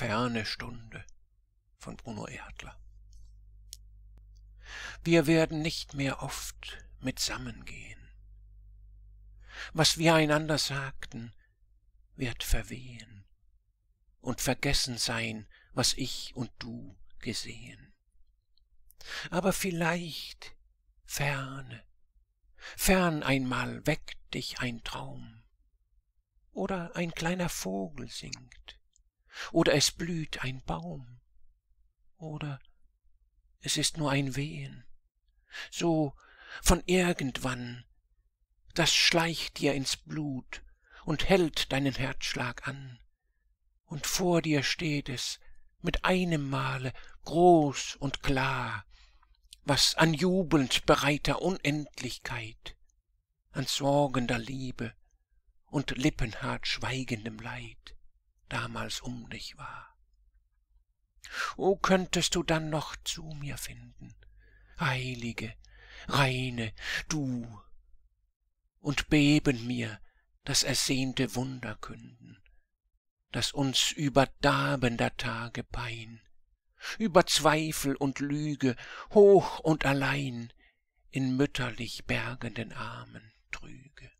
ferne Stunde von Bruno Erdler. Wir werden nicht mehr oft mitsammen gehen. Was wir einander sagten, wird verwehen und vergessen sein, was ich und du gesehen. Aber vielleicht ferne, fern einmal weckt dich ein Traum oder ein kleiner Vogel singt oder es blüht ein Baum, oder es ist nur ein Wehen, so von irgendwann, das schleicht dir ins Blut und hält deinen Herzschlag an, und vor dir steht es mit einem Male groß und klar, was an jubelnd bereiter Unendlichkeit, an sorgender Liebe und lippenhart schweigendem Leid damals um dich war. O könntest du dann noch zu mir finden, heilige, reine, du, und beben mir das ersehnte Wunder künden, das uns über darbender Tage pein, über Zweifel und Lüge hoch und allein in mütterlich bergenden Armen trüge.